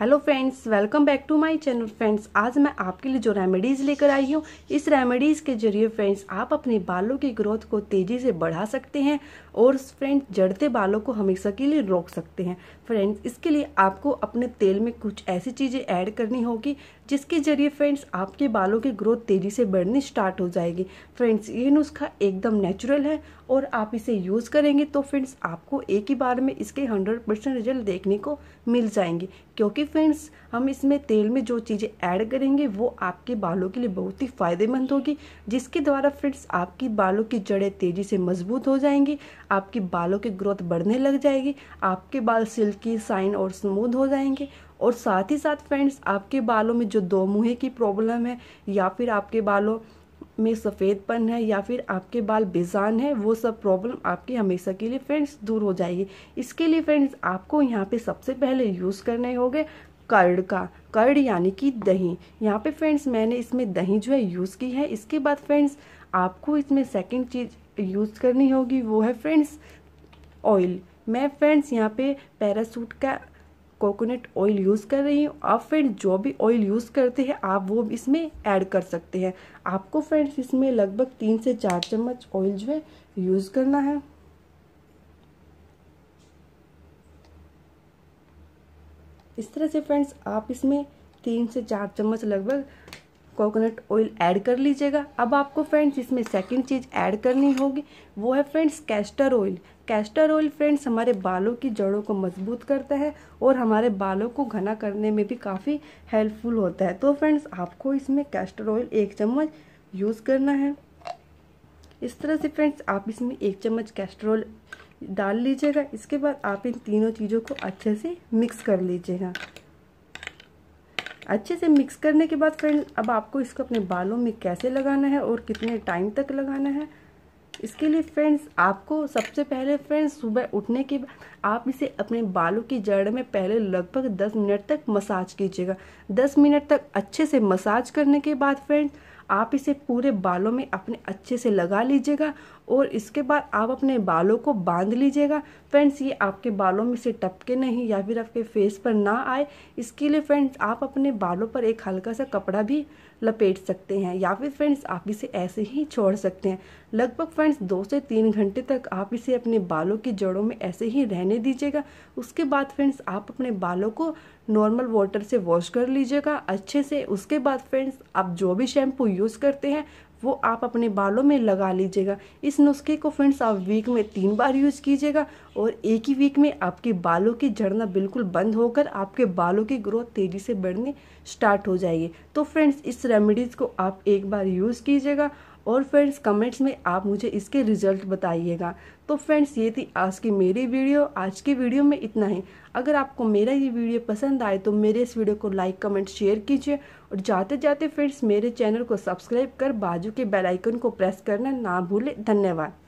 hello friends welcome back to my channel friends आज मैं आपके लिए जो रेमेडीज़ लेकर आई हूँ इस रेमेडीज़ के जरिए फ्रेंड्स आप अपने बालों की ग्रोथ को तेज़ी से बढ़ा सकते हैं और फ्रेंड्स जड़ते बालों को हमेशा के लिए रोक सकते हैं फ्रेंड्स इसके लिए आपको अपने तेल में कुछ ऐसी चीज़ें ऐड करनी होगी जिसके जरिए फ्रेंड्स आपके बालों की ग्रोथ तेज़ी से बढ़नी स्टार्ट हो जाएगी फ्रेंड्स ये नुस्खा एकदम नेचुरल है और आप इसे यूज़ करेंगे तो फ्रेंड्स आपको एक ही बार में इसके हंड्रेड परसेंट रिजल्ट देखने को मिल जाएंगे क्योंकि फ्रेंड्स हम इसमें तेल में जो चीज़ें ऐड करेंगे वो आपके बालों के लिए बहुत ही फ़ायदेमंद होगी जिसके द्वारा फ्रेंड्स आपकी बालों की जड़ें तेज़ी से मजबूत हो जाएंगी आपके बालों की ग्रोथ बढ़ने लग जाएगी आपके बाल सिल्की साइन और स्मूथ हो जाएंगे और साथ ही साथ फ्रेंड्स आपके बालों में जो दो मुँह की प्रॉब्लम है या फिर आपके बालों में सफ़ेदपन है या फिर आपके बाल बेजान है वो सब प्रॉब्लम आपके हमेशा के लिए फ्रेंड्स दूर हो जाएगी इसके लिए फ्रेंड्स आपको यहाँ पे सबसे पहले यूज़ करने होंगे कर्ड का कर्ड यानी कि दही यहाँ पे फ्रेंड्स मैंने इसमें दही जो है यूज़ की है इसके बाद फ्रेंड्स आपको इसमें सेकेंड चीज़ यूज़ करनी होगी वो है फ्रेंड्स ऑयल मैं फ्रेंड्स यहाँ पे पैरासूट का कोकोनट ऑयल यूज़ कर रही हूँ आप फ्रेंड्स जो भी ऑयल यूज़ करते हैं आप वो इसमें ऐड कर सकते हैं आपको फ्रेंड्स इसमें लगभग तीन से चार चम्मच ऑयल जो है यूज़ करना है इस तरह से फ्रेंड्स आप इसमें तीन से चार चम्मच लगभग कोकोनट ऑयल ऐड कर लीजिएगा अब आपको फ्रेंड्स इसमें सेकंड चीज़ ऐड करनी होगी वो है friends castor oil castor oil friends हमारे बालों की जड़ों को मजबूत करता है और हमारे बालों को घना करने में भी काफ़ी हेल्पफुल होता है तो फ्रेंड्स आपको इसमें कैस्टर ऑयल एक चम्मच यूज़ करना है इस तरह से फ्रेंड्स आप इसमें एक चम्मच कैस्टर ऑयल डाल लीजिएगा इसके बाद आप इन तीनों चीज़ों को अच्छे से मिक्स कर लीजिएगा अच्छे से मिक्स करने के बाद फ्रेंड्स अब आपको इसको अपने बालों में कैसे लगाना है और कितने टाइम तक लगाना है इसके लिए फ्रेंड्स आपको सबसे पहले फ्रेंड्स सुबह उठने के बाद आप इसे अपने बालों की जड़ में पहले लगभग 10 मिनट तक मसाज कीजिएगा 10 मिनट तक अच्छे से मसाज करने के बाद फ्रेंड्स आप इसे पूरे बालों में अपने अच्छे से लगा लीजिएगा और इसके बाद आप अपने बालों को बांध लीजिएगा फ्रेंड्स ये आपके बालों में से टपके नहीं या फिर आपके फेस पर ना आए इसके लिए फ्रेंड्स आप अपने बालों पर एक हल्का सा कपड़ा भी लपेट सकते हैं या फिर फ्रेंड्स आप इसे ऐसे ही छोड़ सकते हैं लगभग फ्रेंड्स दो से तीन घंटे तक आप इसे अपने बालों की जड़ों में ऐसे ही रहने दीजिएगा उसके बाद फ्रेंड्स आप अपने बालों को नॉर्मल वाटर से वॉश कर लीजिएगा अच्छे से उसके बाद फ्रेंड्स आप जो भी शैम्पू यूज़ करते हैं वो आप अपने बालों में लगा लीजिएगा इस नुस्खे को फ्रेंड्स आप वीक में तीन बार यूज़ कीजिएगा और एक ही वीक में आपके बालों के झड़ना बिल्कुल बंद होकर आपके बालों की ग्रोथ तेज़ी से बढ़ने स्टार्ट हो जाएगी तो फ्रेंड्स इस रेमेडीज़ को आप एक बार यूज़ कीजिएगा और फ्रेंड्स कमेंट्स में आप मुझे इसके रिजल्ट बताइएगा तो फ्रेंड्स ये थी आज की मेरी वीडियो आज की वीडियो में इतना ही अगर आपको मेरा ये वीडियो पसंद आए तो मेरे इस वीडियो को लाइक कमेंट शेयर कीजिए और जाते जाते फ्रेंड्स मेरे चैनल को सब्सक्राइब कर बाजू के बेल आइकन को प्रेस करना ना भूलें धन्यवाद